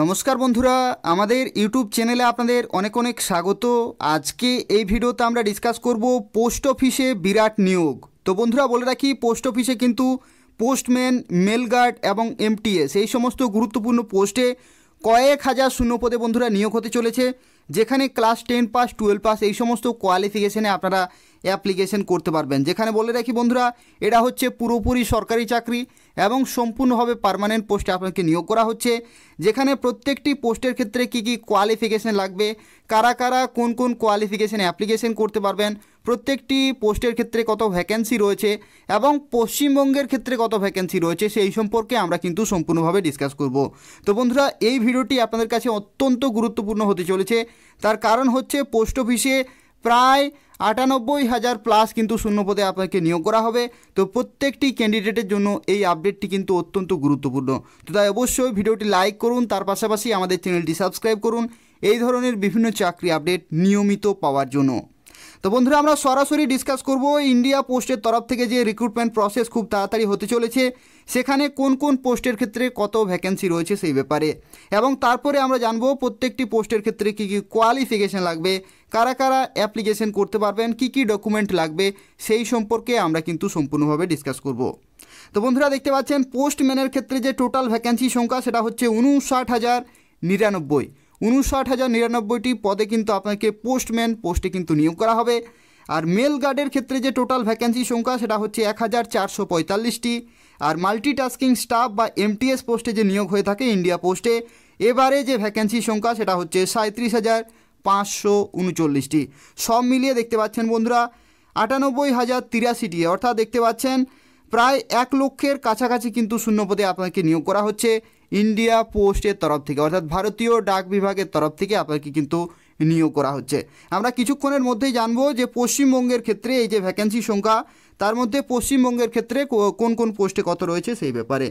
নমস্কার বন্ধুরা আমাদের ইউটিউব চ্যানেলে আপনাদের অনেক অনেক স্বাগত আজকে এই ভিডিওতে আমরা ডিসকাস করব পোস্ট অফিসে বিরাট নিয়োগ তো বন্ধুরা বলে রাখি পোস্ট অফিসে কিন্তু পোস্টম্যান মেল গার্ড এবং এমটিএস এই সমস্ত গুরুত্বপূর্ণ পোস্টে কয়েক হাজার শূন্যপদে বন্ধুরা নিয়োগ হতে চলেছে যেখানে class ten pass twelve pass এই সমস্ত কোয়ালিফিকেশানে আপনারা অ্যাপ্লিকেশন করতে পারবেন যেখানে বলে রাখি বন্ধুরা এটা হচ্ছে পুরোপুরি সরকারি চাকরি এবং সম্পূর্ণভাবে পারমানেন্ট পোস্টে আপনাকে নিয়োগ করা হচ্ছে যেখানে প্রত্যেকটি পোস্টের ক্ষেত্রে কি কি কোয়ালিফিকেশন লাগবে কারা কারা কোন কোন কোয়ালিফিকেশান অ্যাপ্লিকেশন করতে পারবেন প্রত্যেকটি পোস্টের ক্ষেত্রে কত ভ্যাকেন্সি রয়েছে এবং পশ্চিমবঙ্গের ক্ষেত্রে কত ভ্যাকেন্সি রয়েছে সেই সম্পর্কে আমরা কিন্তু সম্পূর্ণভাবে ডিসকাস করব তো বন্ধুরা এই ভিডিওটি আপনাদের কাছে অত্যন্ত গুরুত্বপূর্ণ হতে চলেছে তার কারণ হচ্ছে পোস্ট অফিসে প্রায় আটানব্বই হাজার প্লাস কিন্তু শূন্যপদে আপনাকে নিয়োগ করা হবে তো প্রত্যেকটি ক্যান্ডিডেটের জন্য এই আপডেটটি কিন্তু অত্যন্ত গুরুত্বপূর্ণ তো তাই অবশ্যই ভিডিওটি লাইক করুন তার পাশাপাশি আমাদের চ্যানেলটি সাবস্ক্রাইব করুন এই ধরনের বিভিন্ন চাকরি আপডেট নিয়মিত পাওয়ার জন্য তো বন্ধুরা আমরা সরাসরি ডিসকাস করব ইন্ডিয়া পোস্টের তরফ থেকে যে রিক্রুটমেন্ট প্রসেস খুব তাড়াতাড়ি হতে চলেছে সেখানে কোন কোন পোস্টের ক্ষেত্রে কত ভ্যাকেন্সি রয়েছে সেই ব্যাপারে এবং তারপরে আমরা জানবো প্রত্যেকটি পোস্টের ক্ষেত্রে কী কী কোয়ালিফিকেশান লাগবে কারা কারা অ্যাপ্লিকেশন করতে পারবেন কি কি ডকুমেন্ট লাগবে সেই সম্পর্কে আমরা কিন্তু সম্পূর্ণভাবে ডিসকাস করব তো বন্ধুরা দেখতে পাচ্ছেন পোস্টম্যানের ক্ষেত্রে যে টোটাল ভ্যাকেন্সি সংখ্যা সেটা হচ্ছে উনষাট হাজার নিরানব্বই উনষাট হাজার নিরানব্বইটি পদে কিন্তু আপনাকে পোস্টম্যান পোস্টে কিন্তু নিয়োগ করা হবে আর মেল গার্ডের ক্ষেত্রে যে টোটাল ভ্যাকেন্সি সংখ্যা সেটা হচ্ছে এক হাজার চারশো পঁয়তাল্লিশটি আর মাল্টিটাস্কিং স্টাফ বা এমটিএস পোস্টে যে নিয়োগ হয়ে থাকে ইন্ডিয়া পোস্টে এবারে যে ভ্যাকেন্সি সংখ্যা সেটা হচ্ছে সাঁত্রিশ হাজার পাঁচশো উনচল্লিশটি সব মিলিয়ে দেখতে পাচ্ছেন বন্ধুরা আটানব্বই হাজার তিরাশিটি অর্থাৎ দেখতে পাচ্ছেন প্রায় এক লক্ষের কাছাকাছি কিন্তু শূন্যপদে আপনাকে নিয়োগ করা হচ্ছে ইন্ডিয়া পোস্টের তরফ থেকে অর্থাৎ ভারতীয় ডাক বিভাগের তরফ থেকে আপনাকে কিন্তু নিয়োগ করা হচ্ছে আমরা কিছুক্ষণের মধ্যেই জানবো যে পশ্চিমবঙ্গের ক্ষেত্রে এই যে ভ্যাকেন্সি সংখ্যা তার মধ্যে পশ্চিমবঙ্গের ক্ষেত্রে কোন কোন পোস্টে কত রয়েছে সেই ব্যাপারে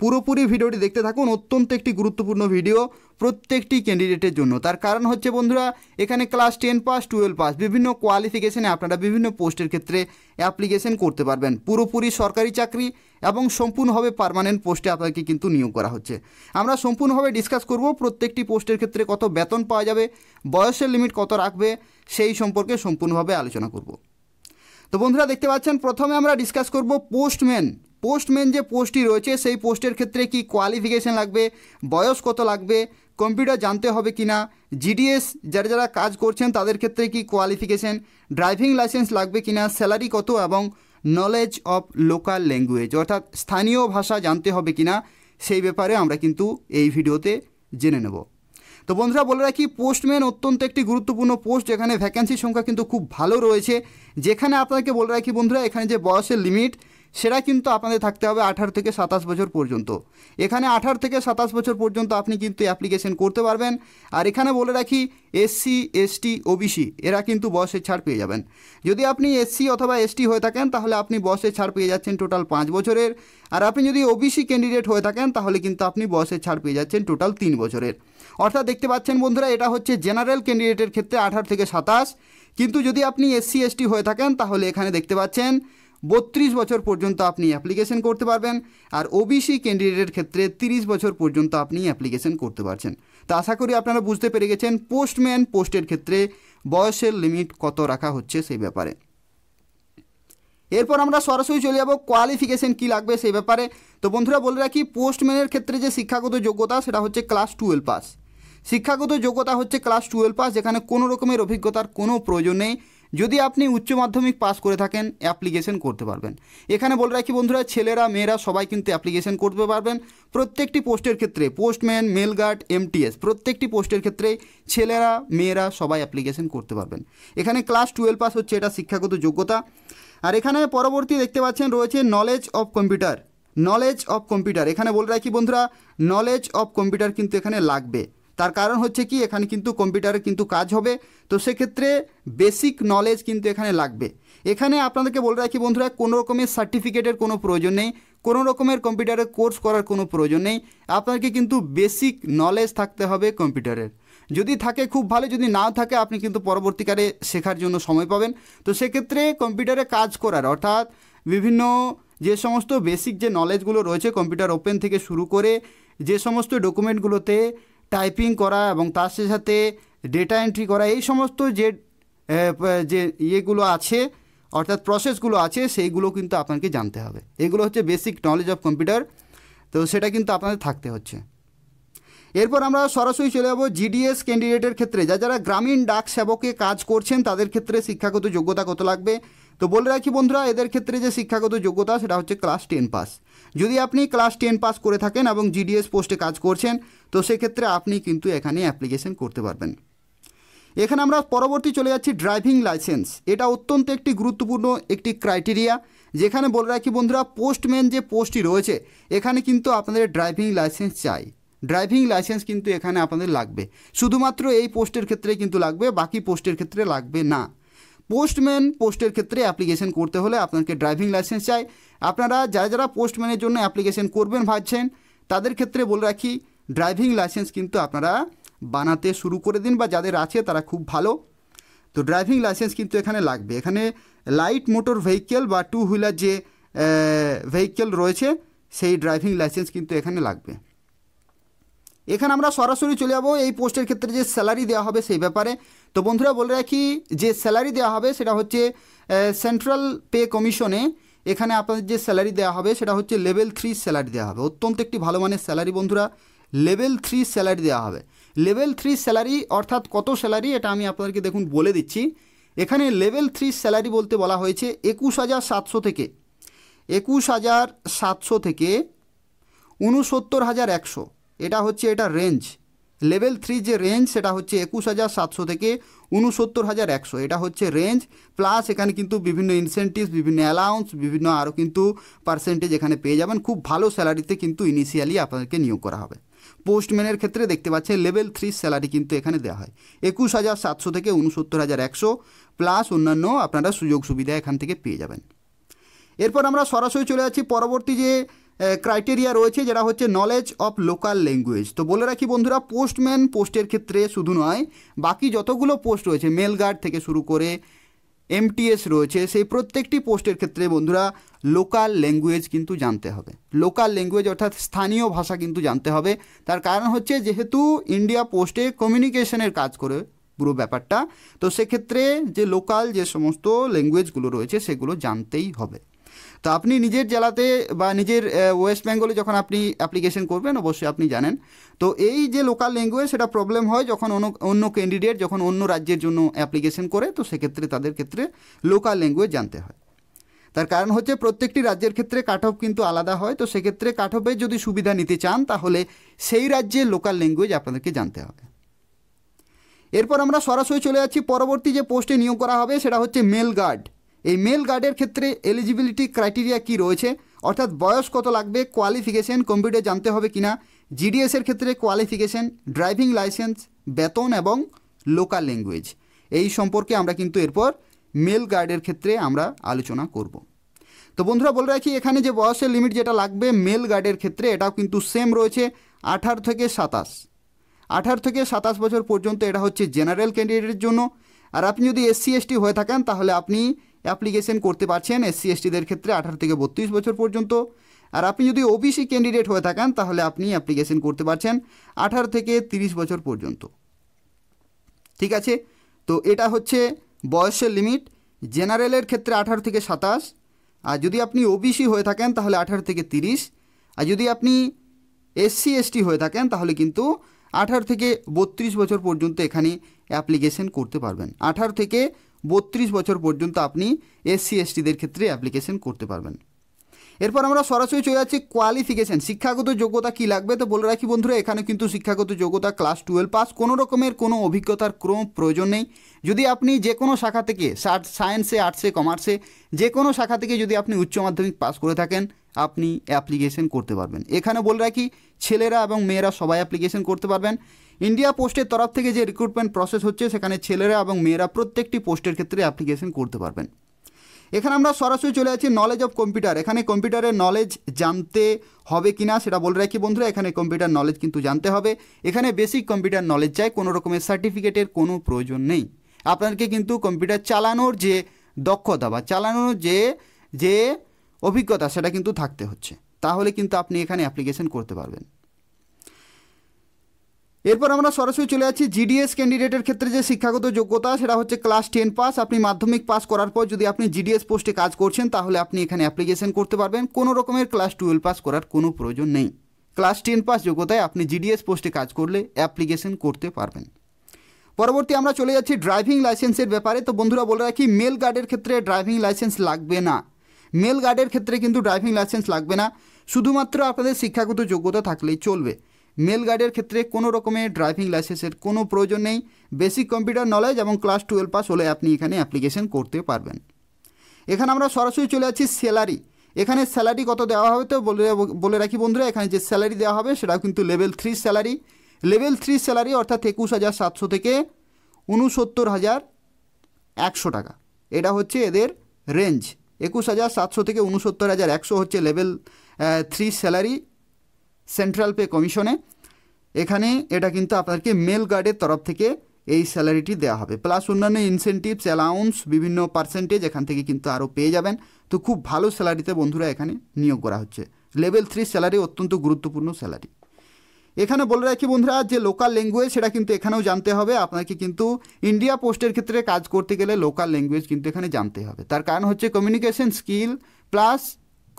পুরোপুরি ভিডিওটি দেখতে থাকুন অত্যন্ত একটি গুরুত্বপূর্ণ ভিডিও প্রত্যেকটি ক্যান্ডিডেটের জন্য তার কারণ হচ্ছে বন্ধুরা এখানে class ten pass twelve pass বিভিন্ন কোয়ালিফিকেশানে আপনারা বিভিন্ন পোস্টের ক্ষেত্রে অ্যাপ্লিকেশন করতে পারবেন পুরোপুরি সরকারি চাকরি এবং সম্পূর্ণভাবে পারমানেন্ট পোস্টে আপনাকে কিন্তু নিয়োগ করা হচ্ছে আমরা সম্পূর্ণভাবে ডিসকাস করব প্রত্যেকটি পোস্টের ক্ষেত্রে কত বেতন পাওয়া যাবে বয়সের লিমিট কত রাখবে সেই সম্পর্কে সম্পূর্ণভাবে আলোচনা করব তো বন্ধুরা দেখতে পাচ্ছেন প্রথমে আমরা ডিসকাস করব পোস্টম্যান পোস্টম্যান যে পোস্টটি রয়েছে সেই পোস্টের ক্ষেত্রে কি কোয়ালিফিকেশান লাগবে বয়স কত লাগবে কম্পিউটার জানতে হবে কি না জিডিএস যারা যারা কাজ করছেন তাদের ক্ষেত্রে কি কোয়ালিফিকেশান ড্রাইভিং লাইসেন্স লাগবে কি না স্যালারি কত এবং নলেজ অফ লোকাল ল্যাঙ্গুয়েজ অর্থাৎ স্থানীয় ভাষা জানতে হবে কি না সেই ব্যাপারে আমরা কিন্তু এই ভিডিওতে জেনে নেব তো বন্ধুরা বলে রাখি পোস্টম্যান অত্যন্ত একটি গুরুত্বপূর্ণ পোস্ট এখানে ভ্যাকেন্সির সংখ্যা কিন্তু খুব ভালো রয়েছে যেখানে আপনাকে বলে রাখি বন্ধুরা এখানে যে বয়সের লিমিট সেটা কিন্তু আপনাদের থাকতে হবে আঠারো থেকে সাতাশ বছর পর্যন্ত এখানে আঠারো থেকে সাতাশ বছর পর্যন্ত আপনি কিন্তু অ্যাপ্লিকেশন করতে পারবেন আর এখানে বলে রাখি এসসি এসটি ওবিসি এরা কিন্তু বসে ছাড় পেয়ে যাবেন যদি আপনি এসসি অথবা এসটি হয়ে থাকেন তাহলে আপনি বসে ছাড় পেয়ে যাচ্ছেন টোটাল পাঁচ বছরের আর আপনি যদি ওবিসি ক্যান্ডিডেট হয়ে থাকেন তাহলে কিন্তু আপনি বসে ছাড় পেয়ে যাচ্ছেন টোটাল তিন বছরের অর্থাৎ দেখতে পাচ্ছেন বন্ধুরা এটা হচ্ছে জেনারেল ক্যান্ডিডেটের ক্ষেত্রে আঠারো থেকে সাতাশ কিন্তু যদি আপনি এসসি এসটি হয়ে থাকেন তাহলে এখানে দেখতে পাচ্ছেন বত্রিশ বছর পর্যন্ত আপনি অ্যাপ্লিকেশন করতে পারবেন আর ওবিসি ক্যান্ডিডেটের ক্ষেত্রে 30 বছর পর্যন্ত আপনি অ্যাপ্লিকেশন করতে পারছেন তা আশা করি আপনারা বুঝতে পেরে গেছেন পোস্টম্যান পোস্টের ক্ষেত্রে বয়সের লিমিট কত রাখা হচ্ছে সেই ব্যাপারে এরপর আমরা সরাসরি চলে যাব কোয়ালিফিকেশান কী লাগবে সেই ব্যাপারে তো বন্ধুরা বলে রাখি পোস্টম্যানের ক্ষেত্রে যে শিক্ষাগত যোগ্যতা সেটা হচ্ছে ক্লাস টুয়েলভ পাস শিক্ষাগত যোগ্যতা হচ্ছে ক্লাস টুয়েলভ পাস যেখানে কোনো রকমের অভিজ্ঞতার কোনো প্রয়োজন নেই যদি আপনি উচ্চ মাধ্যমিক পাস করে থাকেন অ্যাপ্লিকেশন করতে পারবেন এখানে বলে রাখি বন্ধুরা ছেলেরা মেয়েরা সবাই কিন্তু অ্যাপ্লিকেশন করতে পারবেন প্রত্যেকটি পোস্টের ক্ষেত্রে পোস্টম্যান মেলগার্ড এমটিএস প্রত্যেকটি পোস্টের ক্ষেত্রে ছেলেরা মেয়েরা সবাই অ্যাপ্লিকেশন করতে পারবেন এখানে ক্লাস টুয়েলভ পাস হচ্ছে এটা শিক্ষাগত যোগ্যতা আর এখানে পরবর্তী দেখতে পাচ্ছেন রয়েছে knowledge of computer knowledge of computer এখানে বলে রাখি বন্ধুরা নলেজ অফ কম্পিউটার কিন্তু এখানে লাগবে তার কারণ হচ্ছে কি এখানে কিন্তু কম্পিউটারে কিন্তু কাজ হবে তো সেক্ষেত্রে বেসিক নলেজ কিন্তু এখানে লাগবে এখানে আপনাদেরকে বলে রাখি বন্ধুরা কোনো রকমের সার্টিফিকেটের কোনো প্রয়োজন নেই কোনো রকমের কম্পিউটারে কোর্স করার কোনো প্রয়োজন নেই আপনাকে কিন্তু বেসিক নলেজ থাকতে হবে কম্পিউটারের যদি থাকে খুব ভালো যদি নাও থাকে আপনি কিন্তু পরবর্তীকালে শেখার জন্য সময় পাবেন তো সেক্ষেত্রে কম্পিউটারে কাজ করার অর্থাৎ বিভিন্ন যে সমস্ত বেসিক যে নলেজগুলো রয়েছে কম্পিউটার ওপেন থেকে শুরু করে যে সমস্ত ডকুমেন্টগুলোতে টাইপিং করা এবং তার সাথে সাথে ডেটা এন্ট্রি করা এই সমস্ত যে যে ইয়েগুলো আছে অর্থাৎ প্রসেসগুলো আছে সেইগুলো কিন্তু আপনাকে জানতে হবে এগুলো হচ্ছে বেসিক নলেজ অফ কম্পিউটার তো সেটা কিন্তু আপনাদের থাকতে হচ্ছে এরপর আমরা সরাসরি চলে যাবো জিডিএস ক্যান্ডিডেটের ক্ষেত্রে যা যারা গ্রামীণ ডাক সেবকে কাজ করছেন তাদের ক্ষেত্রে শিক্ষাগত যোগ্যতা কত লাগবে তো বলে রাখি বন্ধুরা এদের ক্ষেত্রে যে শিক্ষাগত যোগ্যতা সেটা হচ্ছে ক্লাস টেন পাস যদি আপনি ক্লাস টেন পাস করে থাকেন এবং জিডিএস পোস্টে কাজ করছেন তো সেক্ষেত্রে আপনি কিন্তু এখানে অ্যাপ্লিকেশন করতে পারবেন এখানে আমরা পরবর্তী চলে যাচ্ছি ড্রাইভিং লাইসেন্স এটা অত্যন্ত একটি গুরুত্বপূর্ণ একটি ক্রাইটেরিয়া যেখানে বলে রাখি বন্ধুরা পোস্টম্যান যে পোস্টটি রয়েছে এখানে কিন্তু আপনাদের ড্রাইভিং লাইসেন্স চাই ড্রাইভিং লাইসেন্স কিন্তু এখানে আপনাদের লাগবে শুধুমাত্র এই পোস্টের ক্ষেত্রে কিন্তু লাগবে বাকি পোস্টের ক্ষেত্রে লাগবে না পোস্টম্যান পোস্টের ক্ষেত্রে অ্যাপ্লিকেশন করতে হলে আপনাকে ড্রাইভিং লাইসেন্স চাই আপনারা যারা যারা পোস্টম্যানের জন্য অ্যাপ্লিকেশন করবেন ভাবছেন তাদের ক্ষেত্রে বলে রাখি ড্রাইভিং লাইসেন্স কিন্তু আপনারা বানাতে শুরু করে দিন বা যাদের আছে তারা খুব ভালো তো ড্রাইভিং লাইসেন্স কিন্তু এখানে লাগবে এখানে লাইট মোটর ভেহিকেল বা টু হুইলার যে ভেহিকেল রয়েছে সেই ড্রাইভিং লাইসেন্স কিন্তু এখানে লাগবে এখানে আমরা সরাসরি চলে যাবো এই পোস্টের ক্ষেত্রে যে স্যালারি দেওয়া হবে সেই ব্যাপারে তো বন্ধুরা বলে রাখি যে স্যালারি দেওয়া হবে সেটা হচ্ছে সেন্ট্রাল পে কমিশনে এখানে আপনাদের যে স্যালারি দেওয়া হবে সেটা হচ্ছে লেভেল থ্রি স্যালারি দেওয়া হবে অত্যন্ত একটি ভালো মানের স্যালারি বন্ধুরা লেভেল থ্রি স্যালারি দেওয়া হবে লেভেল থ্রি স্যালারি অর্থাৎ কত স্যালারি এটা আমি আপনাদেরকে দেখুন বলে দিচ্ছি এখানে লেভেল থ্রি স্যালারি বলতে বলা হয়েছে একুশ হাজার সাতশো থেকে একুশ হাজার সাতশো থেকে উনসত্তর হাজার একশো এটা হচ্ছে এটা রেঞ্জ লেভেল থ্রি যে রেঞ্জ সেটা হচ্ছে একুশ হাজার সাতশো থেকে উনসত্তর হাজার একশো এটা হচ্ছে রেঞ্জ প্লাস এখানে কিন্তু বিভিন্ন ইনসেন্টিভ বিভিন্ন অ্যালাউন্স বিভিন্ন আরও কিন্তু পার্সেন্টেজ এখানে পেয়ে যাবেন খুব ভালো স্যালারিতে কিন্তু ইনিশিয়ালি আপনাদেরকে নিয়োগ করা হবে পোস্টম্যানের ক্ষেত্রে দেখতে পাচ্ছেন লেভেল থ্রি স্যালারি কিন্তু এখানে দেওয়া হয় একুশ হাজার সাতশো থেকে উনসত্তর হাজার একশো প্লাস অন্যান্য আপনারা সুযোগ সুবিধা এখান থেকে পেয়ে যাবেন এরপর আমরা সরাসরি চলে যাচ্ছি পরবর্তী যে ক্রাইটেরিয়া রয়েছে যেটা হচ্ছে নলেজ অফ লোকাল ল্যাঙ্গুয়েজ তো বলে রাখি বন্ধুরা পোস্টম্যান পোস্টের ক্ষেত্রে শুধু নয় বাকি যতগুলো পোস্ট রয়েছে মেল গার্ড থেকে শুরু করে এমটিএস রয়েছে সেই প্রত্যেকটি পোস্টের ক্ষেত্রে বন্ধুরা লোকাল ল্যাঙ্গুয়েজ কিন্তু জানতে হবে লোকাল ল্যাঙ্গুয়েজ অর্থাৎ স্থানীয় ভাষা কিন্তু জানতে হবে তার কারণ হচ্ছে যেহেতু ইন্ডিয়া পোস্টে কমিউনিকেশনের কাজ করে পুরো ব্যাপারটা তো সেক্ষেত্রে যে লোকাল যে সমস্ত ল্যাঙ্গুয়েজগুলো রয়েছে সেগুলো জানতেই হবে তো আপনি নিজের জেলাতে বা নিজের ওয়েস্ট বেঙ্গলে যখন আপনি অ্যাপ্লিকেশন করবেন অবশ্যই আপনি জানেন তো এই যে লোকাল ল্যাঙ্গুয়েজ সেটা প্রবলেম হয় যখন অন্য অন্য ক্যান্ডিডেট যখন অন্য রাজ্যের জন্য অ্যাপ্লিকেশন করে তো সেক্ষেত্রে তাদের ক্ষেত্রে লোকাল ল্যাঙ্গুয়েজ জানতে হয় তার কারণ হচ্ছে প্রত্যেকটি রাজ্যের ক্ষেত্রে কাট অফ কিন্তু আলাদা হয় তো সেক্ষেত্রে কাট যদি সুবিধা নিতে চান তাহলে সেই রাজ্যের লোকাল ল্যাঙ্গুয়েজ আপনাদেরকে জানতে হবে এরপর আমরা সরাসরি চলে যাচ্ছি পরবর্তী যে পোস্টে নিয়োগ করা হবে সেটা হচ্ছে মেল গার্ড এই মেল গার্ডের ক্ষেত্রে এলিজিবিলিটি ক্রাইটেরিয়া কি রয়েছে অর্থাৎ বয়স কত লাগবে কোয়ালিফিকেশন কম্পিউটার জানতে হবে কিনা জিডিএসের ক্ষেত্রে কোয়ালিফিকেশান ড্রাইভিং লাইসেন্স বেতন এবং লোকাল ল্যাঙ্গুয়েজ এই সম্পর্কে আমরা কিন্তু এরপর মেল গার্ডের ক্ষেত্রে আমরা আলোচনা করব তো বন্ধুরা বলে রাখি এখানে যে বয়সের লিমিট যেটা লাগবে মেল গার্ডের ক্ষেত্রে এটাও কিন্তু সেম রয়েছে আঠারো থেকে সাতাশ আঠারো থেকে সাতাশ বছর পর্যন্ত এটা হচ্ছে জেনারেল ক্যান্ডিডেটের জন্য আর আপনি যদি এসসি এসটি হয়ে থাকেন তাহলে আপনি অ্যাপ্লিকেশন করতে পারছেন এসসি এসটিদের ক্ষেত্রে আঠারো থেকে বত্রিশ বছর পর্যন্ত আর আপনি যদি ওবিসি ক্যান্ডিডেট হয়ে থাকেন তাহলে আপনি অ্যাপ্লিকেশন করতে পারছেন আঠারো থেকে তিরিশ বছর পর্যন্ত ঠিক আছে তো এটা হচ্ছে বয়সের লিমিট জেনারেলের ক্ষেত্রে আঠারো থেকে সাতাশ আর যদি আপনি ওবিসি হয়ে থাকেন তাহলে আঠারো থেকে তিরিশ আর যদি আপনি এসসি এসটি হয়ে থাকেন তাহলে কিন্তু আঠারো থেকে বত্রিশ বছর পর্যন্ত এখানে অ্যাপ্লিকেশন করতে পারবেন আঠারো থেকে বত্রিশ বছর পর্যন্ত আপনি এসসি এসটিদের ক্ষেত্রে অ্যাপ্লিকেশন করতে পারবেন এরপর আমরা সরাসরি চলে যাচ্ছি কোয়ালিফিকেশান শিক্ষাগত যোগ্যতা কি লাগবে তো বলে রাখি বন্ধুরা এখানে কিন্তু শিক্ষাগত যোগ্যতা ক্লাস টুয়েলভ পাস কোনো রকমের কোনো অভিজ্ঞতার ক্রম প্রয়োজন নেই যদি আপনি যে কোনো শাখা থেকে সায়েন্সে আর্টসে কমার্সে যে কোনো শাখা থেকে যদি আপনি উচ্চ মাধ্যমিক পাস করে থাকেন আপনি অ্যাপ্লিকেশন করতে পারবেন এখানে বলে রাখি ছেলেরা এবং মেয়েরা সবাই অ্যাপ্লিকেশন করতে পারবেন ইন্ডিয়া পোস্টের তরফ থেকে যে রিক্রুটমেন্ট প্রসেস হচ্ছে সেখানে ছেলেরা এবং মেয়েরা প্রত্যেকটি পোস্টের ক্ষেত্রে অ্যাপ্লিকেশন করতে পারবেন এখানে আমরা সরাসরি চলে আছি নলেজ অফ কম্পিউটার এখানে কম্পিউটারের নলেজ জানতে হবে কি না সেটা বলে রাখি বন্ধুরা এখানে কম্পিউটার নলেজ কিন্তু জানতে হবে এখানে বেসিক কম্পিউটার নলেজ চাই কোনো রকমের সার্টিফিকেটের কোনো প্রয়োজন নেই আপনাকে কিন্তু কম্পিউটার চালানোর যে দক্ষতা বা চালানোর যে যে অভিজ্ঞতা সেটা কিন্তু থাকতে হচ্ছে তাহলে কিন্তু আপনি এখানে অ্যাপ্লিকেশন করতে পারবেন এরপর আমরা সরাসরি চলে যাচ্ছি জিডিএস ক্যান্ডিডেটের ক্ষেত্রে যে শিক্ষাগত যোগ্যতা সেটা হচ্ছে ক্লাস টেন পাস আপনি মাধ্যমিক পাস করার পর যদি আপনি জিডিএস পোস্টে কাজ করছেন তাহলে আপনি এখানে অ্যাপ্লিকেশন করতে পারবেন কোনো রকমের ক্লাস টুয়েলভ পাস করার কোনো প্রয়োজন নেই ক্লাস টেন পাস যোগ্যতায় আপনি জিডিএস পোস্টে কাজ করলে অ্যাপ্লিকেশন করতে পারবেন পরবর্তী আমরা চলে যাচ্ছি ড্রাইভিং লাইসেন্সের ব্যাপারে তো বন্ধুরা বলে রাখি মেল গার্ডের ক্ষেত্রে ড্রাইভিং লাইসেন্স লাগবে না মেল গার্ডের ক্ষেত্রে কিন্তু ড্রাইভিং লাইসেন্স লাগবে না শুধুমাত্র আপনাদের শিক্ষাগত যোগ্যতা থাকলেই চলবে মেল গার্ডের ক্ষেত্রে কোনো রকমের ড্রাইভিং লাইসেন্সের কোনো প্রয়োজন নেই বেসিক কম্পিউটার নলেজ এবং ক্লাস টুয়েলভ পাস হলে আপনি এখানে অ্যাপ্লিকেশন করতে পারবেন এখানে আমরা সরাসরি চলে যাচ্ছি স্যালারি এখানে স্যালারি কত দেওয়া হবে তো বলে বলে রাখি বন্ধুরা এখানে যে স্যালারি দেওয়া হবে সেটাও কিন্তু level three salary level three salary অর্থাৎ একুশ হাজার সাতশো থেকে উনসত্তর হাজার একশো টাকা এটা হচ্ছে এদের রেঞ্জ একুশ হাজার সাতশো থেকে উনসত্তর হাজার একশো হচ্ছে level three salary central pay কমিশনে এখানে এটা কিন্তু আপনাকে মেল গার্ডের তরফ থেকে এই স্যালারিটি দেওয়া হবে প্লাস অন্যান্য ইনসেন্টিভস অ্যালাউন্স বিভিন্ন পার্সেন্টেজ এখান থেকে কিন্তু আরও পেয়ে যাবেন তো খুব ভালো স্যালারিতে বন্ধুরা এখানে নিয়োগ করা হচ্ছে লেভেল থ্রি স্যালারি অত্যন্ত গুরুত্বপূর্ণ স্যালারি এখানে বলে রাখি বন্ধুরা যে লোকাল ল্যাঙ্গুয়েজ সেটা কিন্তু এখানেও জানতে হবে আপনাকে কিন্তু ইন্ডিয়া পোস্টের ক্ষেত্রে কাজ করতে গেলে লোকাল ল্যাঙ্গুয়েজ কিন্তু এখানে জানতে হবে তার কারণ হচ্ছে কমিউনিকেশন স্কিল প্লাস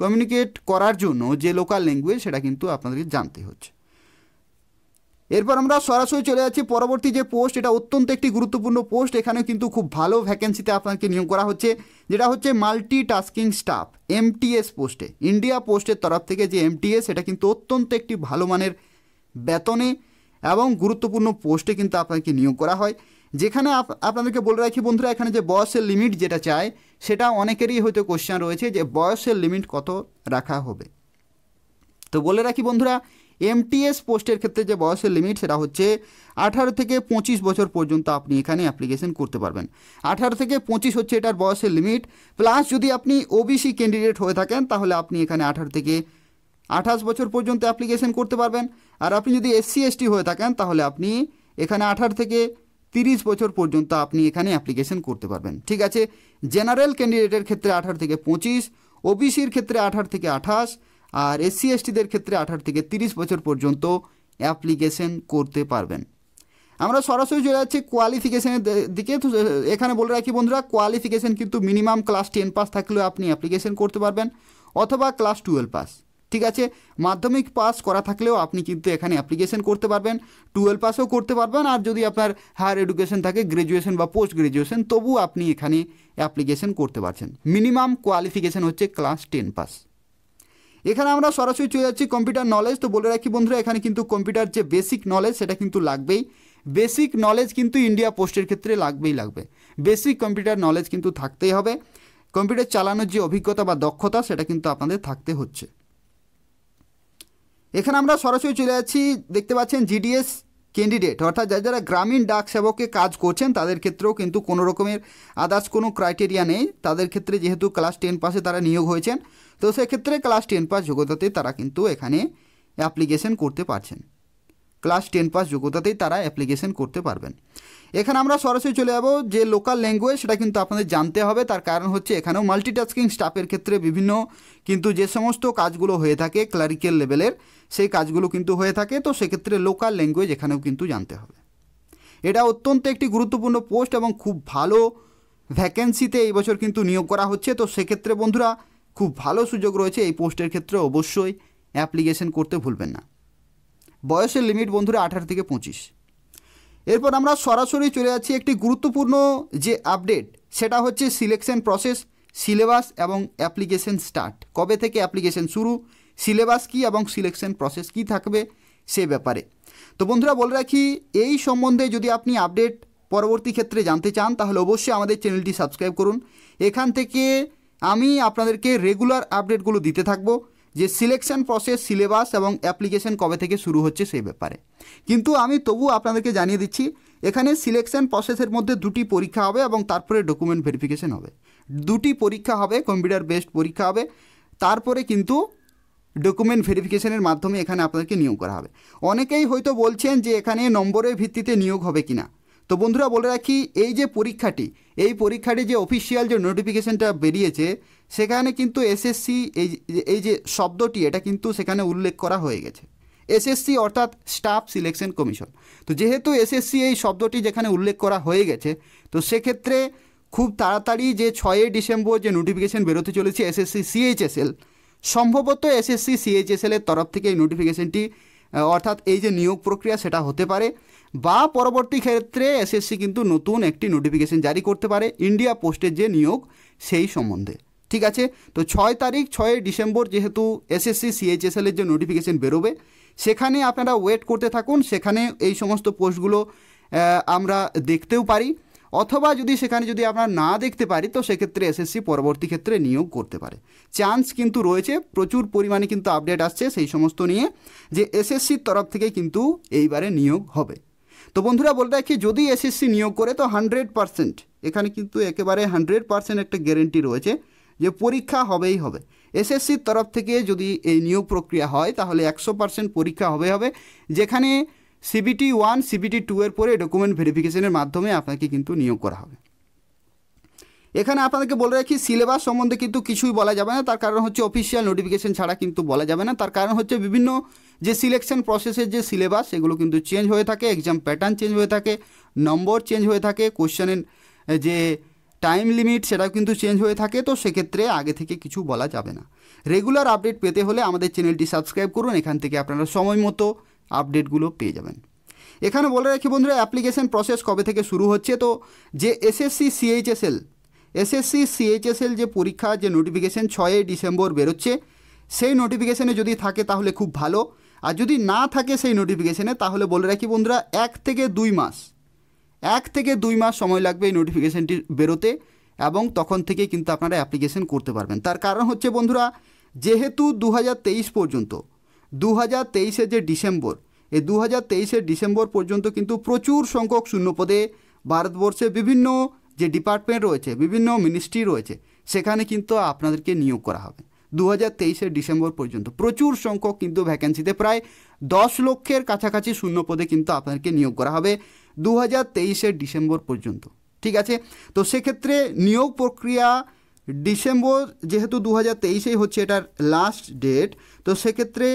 কমিউনিকেট করার জন্য যে লোকাল ল্যাঙ্গুয়েজ সেটা কিন্তু আপনাদেরকে জানতে হচ্ছে এরপর আমরা সরাসরি চলে যাচ্ছি পরবর্তী যে পোস্ট এটা অত্যন্ত একটি গুরুত্বপূর্ণ পোস্ট এখানে কিন্তু খুব ভালো ভ্যাকেন্সিতে আপনাকে নিয়োগ করা হচ্ছে যেটা হচ্ছে মাল্টি টাস্কিং স্টাফ এমটিএস পোস্টে ইন্ডিয়া পোস্টের তরফ থেকে যে এমটিএস এটা কিন্তু অত্যন্ত একটি ভালো মানের বেতনে এবং গুরুত্বপূর্ণ পোস্টে কিন্তু আপনাকে নিয়োগ করা হয় যেখানে আপনাদেরকে বলে রাখি বন্ধুরা এখানে যে বয়সের লিমিট যেটা চায় সেটা অনেকেরই হয়তো কোশ্চেন রয়েছে যে বয়সের লিমিট কত রাখা হবে তো বলে রাখি বন্ধুরা এমটিএস পোস্টের ক্ষেত্রে যে বয়সের লিমিট সেটা হচ্ছে আঠারো থেকে পঁচিশ বছর পর্যন্ত আপনি এখানে অ্যাপ্লিকেশন করতে পারবেন আঠারো থেকে পঁচিশ হচ্ছে এটার বয়সের লিমিট প্লাস যদি আপনি ওবিসি ক্যান্ডিডেট হয়ে থাকেন তাহলে আপনি এখানে আঠারো থেকে আঠাশ বছর পর্যন্ত অ্যাপ্লিকেশন করতে পারবেন আর আপনি যদি এসসি এসটি হয়ে থাকেন তাহলে আপনি এখানে আঠারো থেকে তিরিশ বছর পর্যন্ত আপনি এখানে অ্যাপ্লিকেশন করতে পারবেন ঠিক আছে জেনারেল ক্যান্ডিডেটের ক্ষেত্রে আঠারো থেকে পঁচিশ ওবিসির ক্ষেত্রে আঠারো থেকে আঠাশ আর এসসি এসটিদের ক্ষেত্রে আঠারো থেকে তিরিশ বছর পর্যন্ত অ্যাপ্লিকেশন করতে পারবেন আমরা সরাসরি চলে যাচ্ছি কোয়ালিফিকেশানের দিকে তো এখানে বলে রাখি বন্ধুরা কোয়ালিফিকেশন কিন্তু মিনিমাম ক্লাস টেন পাস থাকলেও আপনি অ্যাপ্লিকেশন করতে পারবেন অথবা ক্লাস টুয়েলভ পাস ঠিক আছে মাধ্যমিক পাস করা থাকলেও আপনি কিন্তু এখানে অ্যাপ্লিকেশন করতে পারবেন টুয়েলভ পাসও করতে পারবেন আর যদি আপনার হায়ার এডুকেশন থাকে গ্র্যাজুয়েশন বা পোস্ট গ্রাজুয়েশন তবু আপনি এখানে অ্যাপ্লিকেশন করতে পারছেন মিনিমাম কোয়ালিফিকেশন হচ্ছে ক্লাস টেন পাস এখানে আমরা সরাসরি চলে যাচ্ছি কম্পিউটার নলেজ তো বলে রাখি বন্ধুরা এখানে কিন্তু কম্পিউটার যে বেসিক নলেজ সেটা কিন্তু লাগবেই বেসিক নলেজ কিন্তু ইন্ডিয়া পোস্টের ক্ষেত্রে লাগবেই লাগবে বেসিক কম্পিউটার নলেজ কিন্তু থাকতেই হবে কম্পিউটার চালানোর যে অভিজ্ঞতা বা দক্ষতা সেটা কিন্তু আপনাদের থাকতে হচ্ছে এখানে আমরা সরাসরি চলে যাচ্ছি দেখতে পাচ্ছেন জিডিএস ক্যান্ডিডেট অর্থাৎ যারা যারা গ্রামীণ ডাক সেবকে কাজ করছেন তাদের ক্ষেত্রেও কিন্তু কোনো রকমের আদার্স কোনো ক্রাইটেরিয়া নেই তাদের ক্ষেত্রে যেহেতু ক্লাস টেন পাসে তারা নিয়োগ হয়েছেন তো সেক্ষেত্রে ক্লাস টেন পাস যোগ্যতাতে তারা কিন্তু এখানে অ্যাপ্লিকেশন করতে পারছেন ক্লাস টেন পাস যোগ্যতাতেই তারা অ্যাপ্লিকেশন করতে পারবেন এখানে আমরা সরাসরি চলে যাবো যে লোকাল ল্যাঙ্গুয়েজ সেটা কিন্তু আপনাদের জানতে হবে তার কারণ হচ্ছে এখানেও মাল্টিটাস্কিং স্টাফের ক্ষেত্রে বিভিন্ন কিন্তু যে সমস্ত কাজগুলো হয়ে থাকে ক্লারিক্যাল লেভেলের সেই কাজগুলো কিন্তু হয়ে থাকে তো সেক্ষেত্রে লোকাল ল্যাঙ্গুয়েজ এখানেও কিন্তু জানতে হবে এটা অত্যন্ত একটি গুরুত্বপূর্ণ পোস্ট এবং খুব ভালো ভ্যাকেন্সিতে এই বছর কিন্তু নিয়োগ করা হচ্ছে তো সেক্ষেত্রে বন্ধুরা খুব ভালো সুযোগ রয়েছে এই পোস্টের ক্ষেত্রে অবশ্যই অ্যাপ্লিকেশন করতে ভুলবেন না বয়সের লিমিট বন্ধুরা আঠারো থেকে পঁচিশ এরপর আমরা সরাসরি চলে যাচ্ছি একটি গুরুত্বপূর্ণ যে আপডেট সেটা হচ্ছে সিলেকশন প্রসেস সিলেবাস এবং অ্যাপ্লিকেশন স্টার্ট কবে থেকে অ্যাপ্লিকেশন শুরু সিলেবাস কি এবং সিলেকশন প্রসেস কি থাকবে সে ব্যাপারে তো বন্ধুরা বলে রাখি এই সম্বন্ধে যদি আপনি আপডেট পরবর্তী ক্ষেত্রে জানতে চান তাহলে অবশ্যই আমাদের চ্যানেলটি সাবস্ক্রাইব করুন এখান থেকে আমি আপনাদেরকে রেগুলার আপডেটগুলো দিতে থাকবো যে সিলেকশন প্রসেস সিলেবাস এবং অ্যাপ্লিকেশন কবে থেকে শুরু হচ্ছে সেই ব্যাপারে কিন্তু আমি তবু আপনাদেরকে জানিয়ে দিচ্ছি এখানে সিলেকশন প্রসেসের মধ্যে দুটি পরীক্ষা হবে এবং তারপরে ডকুমেন্ট ভেরিফিকেশন হবে দুটি পরীক্ষা হবে কম্পিউটার বেসড পরীক্ষা হবে তারপরে কিন্তু ডকুমেন্ট ভেরিফিকেশনের মাধ্যমে এখানে আপনাদেরকে নিয়োগ করা হবে অনেকেই হয়তো বলছেন যে এখানে নম্বরের ভিত্তিতে নিয়োগ হবে কিনা তো বন্ধুরা বলে রাখি এই যে পরীক্ষাটি এই পরীক্ষাটি যে অফিসিয়াল যে নোটিফিকেশানটা বেরিয়েছে সেখানে কিন্তু এসএসসি এই এই যে শব্দটি এটা কিন্তু সেখানে উল্লেখ করা হয়ে গেছে এসএসসি অর্থাৎ স্টাফ সিলেকশন কমিশন তো যেহেতু এসএসসি এই শব্দটি যেখানে উল্লেখ করা হয়ে গেছে তো সেক্ষেত্রে খুব তাড়াতাড়ি যে ছয়ই ডিসেম্বর যে নোটিফিকেশান বেরোতে চলেছে এসএসসি সিএইচএসএল সম্ভবত এসএসসি সিএইচএসএলের তরফ থেকে এই নোটিফিকেশানটি অর্থাৎ এই যে নিয়োগ প্রক্রিয়া সেটা হতে পারে বা পরবর্তী ক্ষেত্রে এসএসসি কিন্তু নতুন একটি নোটিফিকেশন জারি করতে পারে ইন্ডিয়া পোস্টের যে নিয়োগ সেই সম্বন্ধে ঠিক আছে তো ছয় তারিখ ছয় ডিসেম্বর যেহেতু এসএসসি সিএইচএসএলের যে নোটিফিকেশন বেরোবে সেখানে আপনারা ওয়েট করতে থাকুন সেখানে এই সমস্ত পোস্টগুলো আমরা দেখতেও পারি অথবা যদি সেখানে যদি আমরা না দেখতে পারি তো সেক্ষেত্রে এসএসসি পরবর্তী ক্ষেত্রে নিয়োগ করতে পারে চান্স কিন্তু রয়েছে প্রচুর পরিমাণে কিন্তু আপডেট আসছে সেই সমস্ত নিয়ে যে এসএসসির তরফ থেকে কিন্তু এইবারে নিয়োগ হবে তো বন্ধুরা বলতে রাখি যদি এসএসসি নিয়োগ করে তো হান্ড্রেড পারসেন্ট এখানে কিন্তু একেবারে হান্ড্রেড পারসেন্ট একটা গ্যারেন্টি রয়েছে যে পরীক্ষা হবেই হবে এসএসসির তরফ থেকে যদি এই নিয়োগ প্রক্রিয়া হয় তাহলে একশো পারসেন্ট পরীক্ষা হবে হবে যেখানে সিবিটি ওয়ান সিবিটি টু এর পরে ডকুমেন্ট ভেরিফিকেশনের মাধ্যমে আপনাকে কিন্তু নিয়োগ করা হবে এখানে আপনাদেরকে বলে রাখি সিলেবাস সম্বন্ধে কিন্তু কিছুই বলা যাবে না তার কারণ হচ্ছে অফিসিয়াল নোটিফিকেশন ছাড়া কিন্তু বলা যাবে না তার কারণ হচ্ছে বিভিন্ন যে সিলেকশন প্রসেসের যে সিলেবাস সেগুলো কিন্তু চেঞ্জ হয়ে থাকে এক্সাম প্যাটার্ন চেঞ্জ হয়ে থাকে নম্বর চেঞ্জ হয়ে থাকে কোশ্চেনের যে টাইম লিমিট সেটাও কিন্তু চেঞ্জ হয়ে থাকে তো সেক্ষেত্রে আগে থেকে কিছু বলা যাবে না রেগুলার আপডেট পেতে হলে আমাদের চ্যানেলটি সাবস্ক্রাইব করুন এখান থেকে আপনারা সময় মতো আপডেটগুলো পেয়ে যাবেন এখানে বলে রাখি বন্ধুরা অ্যাপ্লিকেশন প্রসেস কবে থেকে শুরু হচ্ছে তো যে এসএসসি সিএইচএসএল এসএসসি সিএইচএসএল যে পরীক্ষা যে নোটিফিকেশন ছয়ই ডিসেম্বর বেরোচ্ছে সেই নোটিফিকেশানে যদি থাকে তাহলে খুব ভালো আর যদি না থাকে সেই নোটিফিকেশানে তাহলে বলে রাখি বন্ধুরা এক থেকে দুই মাস এক থেকে দুই মাস সময় লাগবে এই নোটিফিকেশানটি বেরোতে এবং তখন থেকেই কিন্তু আপনারা অ্যাপ্লিকেশন করতে পারবেন তার কারণ হচ্ছে বন্ধুরা যেহেতু দু পর্যন্ত দু হাজার তেইশে যে ডিসেম্বর এই দু হাজার তেইশের ডিসেম্বর পর্যন্ত কিন্তু প্রচুর সংখ্যক শূন্যপদে ভারতবর্ষে বিভিন্ন যে ডিপার্টমেন্ট রয়েছে বিভিন্ন মিনিস্ট্রি রয়েছে সেখানে কিন্তু আপনাদেরকে নিয়োগ করা হবে দু হাজার তেইশের ডিসেম্বর পর্যন্ত প্রচুর সংখ্যক কিন্তু ভ্যাকেন্সিতে প্রায় দশ লক্ষের কাছাকাছি শূন্যপদে কিন্তু আপনাদেরকে নিয়োগ করা হবে দু হাজার তেইশের ডিসেম্বর পর্যন্ত ঠিক আছে তো সেক্ষেত্রে নিয়োগ প্রক্রিয়া ডিসেম্বর যেহেতু দু হাজার তেইশেই হচ্ছে এটার লাস্ট ডেট তো সেক্ষেত্রে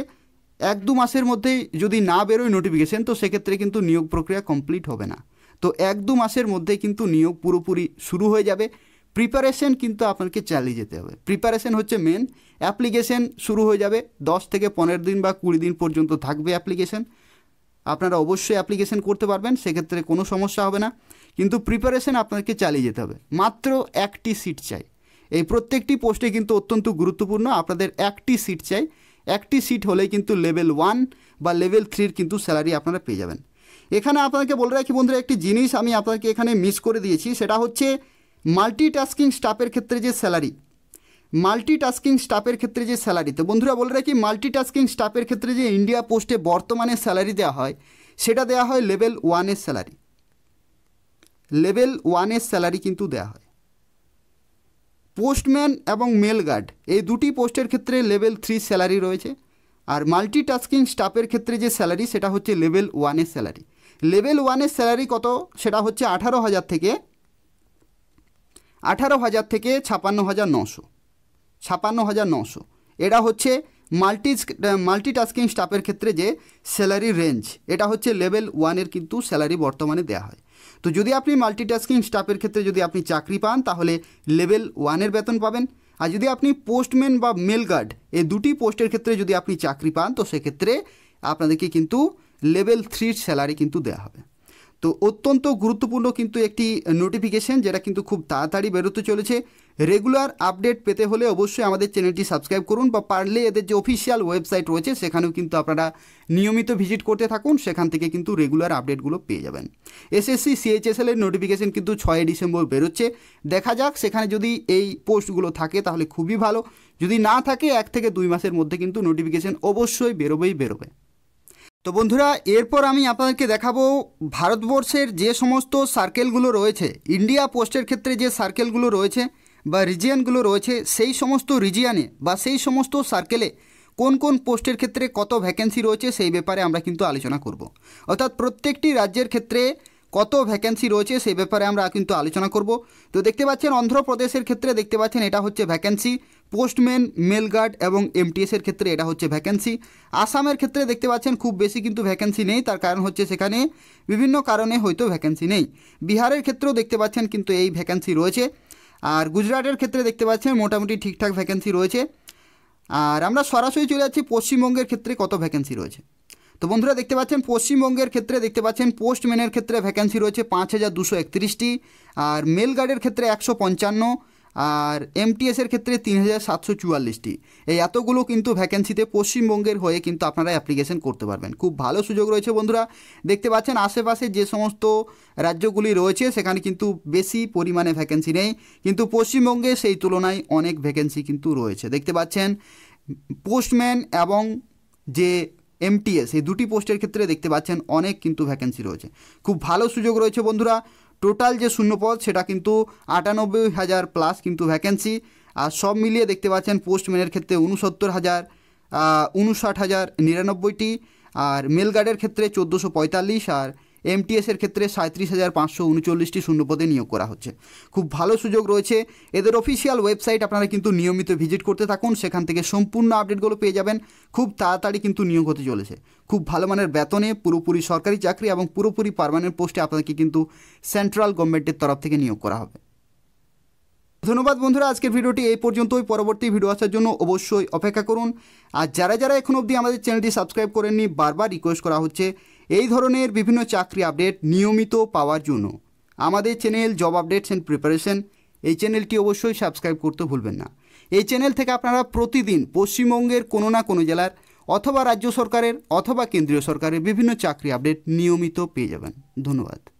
এক দু মাসের মধ্যে যদি না বেরোয় নোটিফিকেশান তো সেক্ষেত্রে কিন্তু নিয়োগ প্রক্রিয়া কমপ্লিট হবে না তো এক দু মাসের মধ্যে কিন্তু নিয়োগ পুরোপুরি শুরু হয়ে যাবে প্রিপারেশন কিন্তু আপনাকে চালিয়ে যেতে হবে প্রিপারেশন হচ্ছে মেন অ্যাপ্লিকেশন শুরু হয়ে যাবে দশ থেকে পনেরো দিন বা কুড়ি দিন পর্যন্ত থাকবে অ্যাপ্লিকেশন আপনারা অবশ্যই অ্যাপ্লিকেশন করতে পারবেন সেক্ষেত্রে কোনো সমস্যা হবে না কিন্তু প্রিপারেশন আপনাকে চালিয়ে যেতে হবে মাত্র একটি সিট চাই এই প্রত্যেকটি পোস্টে কিন্তু অত্যন্ত গুরুত্বপূর্ণ আপনাদের একটি সিট চাই একটি সিট হলেই কিন্তু লেভেল ওয়ান বা লেভেল থ্রির কিন্তু স্যালারি আপনারা পেয়ে যাবেন এখানে আপনাকে বলে রাখি বন্ধুরা একটি জিনিস আমি আপনাকে এখানে মিস করে দিয়েছি সেটা হচ্ছে মাল্টিটাস্কিং স্টাফের ক্ষেত্রে যে স্যালারি মাল্টিটাস্কিং স্টাফের ক্ষেত্রে যে স্যালারি তো বন্ধুরা বলে রাখি মাল্টিটাস্কিং স্টাফের ক্ষেত্রে যে ইন্ডিয়া পোস্টে বর্তমানে স্যালারি দেওয়া হয় সেটা দেওয়া হয় লেভেল ওয়ানের স্যালারি লেভেল ওয়ানের স্যালারি কিন্তু দেওয়া হয় পোস্টম্যান এবং মেল গার্ড এই দুটি পোস্টের ক্ষেত্রে লেভেল থ্রি স্যালারি রয়েছে আর মাল্টিটাস্কিং স্টাফের ক্ষেত্রে যে স্যালারি সেটা হচ্ছে লেভেল ওয়ানের স্যালারি লেভেল ওয়ানের স্যালারি কত সেটা হচ্ছে আঠারো হাজার থেকে আঠারো হাজার থেকে ছাপান্ন হাজার নশো ছাপান্ন হাজার নশো এটা হচ্ছে মাল্টি মাল্টিটাস্কিং স্টাফের ক্ষেত্রে যে স্যালারি রেঞ্জ এটা হচ্ছে লেভেল ওয়ানের কিন্তু স্যালারি বর্তমানে দেওয়া হয় তো যদি আপনি মাল্টিটাস্কিং স্টাফের ক্ষেত্রে যদি আপনি চাকরি পান তাহলে লেভেল ওয়ানের বেতন পাবেন আর যদি আপনি পোস্টম্যান বা মেল গার্ড এই দুটি পোস্টের ক্ষেত্রে যদি আপনি চাকরি পান তো সেক্ষেত্রে আপনাদেরকে কিন্তু লেভেল থ্রির স্যালারি কিন্তু দেওয়া হবে তো অত্যন্ত গুরুত্বপূর্ণ কিন্তু একটি নোটিফিকেশন যেটা কিন্তু খুব তাড়াতাড়ি বেরোতে চলেছে রেগুলার আপডেট পেতে হলে অবশ্যই আমাদের চ্যানেলটি সাবস্ক্রাইব করুন বা পারলে এদের যে অফিসিয়াল ওয়েবসাইট রয়েছে সেখানেও কিন্তু আপনারা নিয়মিত ভিজিট করতে থাকুন সেখান থেকে কিন্তু রেগুলার আপডেটগুলো পেয়ে যাবেন এসএসসি সিএইচএসএল এর নোটিফিকেশন কিন্তু ছয় ডিসেম্বর বেরোচ্ছে দেখা যাক সেখানে যদি এই পোস্টগুলো থাকে তাহলে খুবই ভালো যদি না থাকে এক থেকে দুই মাসের মধ্যে কিন্তু নোটিফিকেশন অবশ্যই বেরোবেই বেরোবে তো বন্ধুরা এরপর আমি আপনাদেরকে দেখাবো ভারতবর্ষের যে সমস্ত সার্কেলগুলো রয়েছে ইন্ডিয়া পোস্টের ক্ষেত্রে যে সার্কেলগুলো রয়েছে বা রিজিয়ানগুলো রয়েছে সেই সমস্ত রিজিয়ানে বা সেই সমস্ত সার্কেলে কোন কোন পোস্টের ক্ষেত্রে কত ভ্যাকেন্সি রয়েছে সেই ব্যাপারে আমরা কিন্তু আলোচনা করব অর্থাৎ প্রত্যেকটি রাজ্যের ক্ষেত্রে কত ভ্যাকেন্সি রয়েছে সেই ব্যাপারে আমরা কিন্তু আলোচনা করব তো দেখতে পাচ্ছেন অন্ধ্রপ্রদেশের ক্ষেত্রে দেখতে পাচ্ছেন এটা হচ্ছে ভ্যাকেন্সি পোস্টম্যান মেলগার্ড এবং এমটিএসের ক্ষেত্রে এটা হচ্ছে ভ্যাকেন্সি আসামের ক্ষেত্রে দেখতে পাচ্ছেন খুব বেশি কিন্তু ভ্যাকেন্সি নেই তার কারণ হচ্ছে সেখানে বিভিন্ন কারণে হয়তো ভ্যাকেন্সি নেই বিহারের ক্ষেত্রেও দেখতে পাচ্ছেন কিন্তু এই ভ্যাকেন্সি রয়েছে আর গুজরাটের ক্ষেত্রে দেখতে পাচ্ছেন মোটামুটি ঠিকঠাক ভ্যাকেন্সি রয়েছে আর আমরা সরাসরি চলে যাচ্ছি পশ্চিমবঙ্গের ক্ষেত্রে কত ভ্যাকেন্সি রয়েছে তো বন্ধুরা দেখতে পাচ্ছেন পশ্চিমবঙ্গের ক্ষেত্রে দেখতে পাচ্ছেন পোস্টম্যানের ক্ষেত্রে ভ্যাকেন্সি রয়েছে পাঁচ হাজার দুশো একত্রিশটি আর মেল গার্ডের ক্ষেত্রে একশো পঞ্চান্ন আর এমটিএসের ক্ষেত্রে তিন হাজার সাতশো চুয়াল্লিশটি এই এতগুলো কিন্তু ভ্যাকেন্সিতে পশ্চিমবঙ্গের হয়ে কিন্তু আপনারা অ্যাপ্লিকেশন করতে পারবেন খুব ভালো সুযোগ রয়েছে বন্ধুরা দেখতে পাচ্ছেন আশেপাশে যে সমস্ত রাজ্যগুলি রয়েছে সেখানে কিন্তু বেশি পরিমাণে ভ্যাকেন্সি নেই কিন্তু পশ্চিমবঙ্গে সেই তুলনায় অনেক ভ্যাকেন্সি কিন্তু রয়েছে দেখতে পাচ্ছেন পোস্টম্যান এবং যে এমটিএস এই দুটি পোস্টের ক্ষেত্রে দেখতে পাচ্ছেন অনেক কিন্তু ভ্যাকেন্সি রয়েছে খুব ভালো সুযোগ রয়েছে বন্ধুরা টোটাল যে শূন্যপদ সেটা কিন্তু আটানব্বই হাজার প্লাস কিন্তু ভ্যাকেন্সি আর সব মিলিয়ে দেখতে পাচ্ছেন পোস্টম্যানের ক্ষেত্রে উনসত্তর হাজার উনষাট হাজার নিরানব্বইটি আর মেল গার্ডের ক্ষেত্রে চোদ্দোশো পঁয়তাল্লিশ আর এমটিএসের ক্ষেত্রে সাঁত্রিশ হাজার পাঁচশো উনচল্লিশটি শূন্যপদে নিয়োগ করা হচ্ছে খুব ভালো সুযোগ রয়েছে এদের অফিসিয়াল ওয়েবসাইট আপনারা কিন্তু নিয়মিত ভিজিট করতে থাকুন সেখান থেকে সম্পূর্ণ আপডেটগুলো পেয়ে যাবেন খুব তাড়াতাড়ি কিন্তু নিয়োগ হতে চলেছে খুব ভালো মানের বেতনে পুরোপুরি সরকারি চাকরি এবং পুরোপুরি পারমানেন্ট পোস্টে আপনাদেরকে কিন্তু সেন্ট্রাল গভর্নমেন্টের তরফ থেকে নিয়োগ করা হবে ধন্যবাদ বন্ধুরা আজকের ভিডিওটি এই পর্যন্তই পরবর্তী ভিডিও আসার জন্য অবশ্যই অপেক্ষা করুন আর যারা যারা এখন অবধি আমাদের চ্যানেলটি সাবস্ক্রাইব করেননি বারবার রিকোয়েস্ট করা হচ্ছে এই ধরনের বিভিন্ন চাকরি আপডেট নিয়মিত পাওয়ার জন্য আমাদের channel job updates and preparation এই চ্যানেলটি অবশ্যই সাবস্ক্রাইব করতে ভুলবেন না এই চ্যানেল থেকে আপনারা প্রতিদিন পশ্চিমবঙ্গের কোনো না কোনো জেলার অথবা রাজ্য সরকারের অথবা কেন্দ্রীয় সরকারের বিভিন্ন চাকরি আপডেট নিয়মিত পেয়ে যাবেন ধন্যবাদ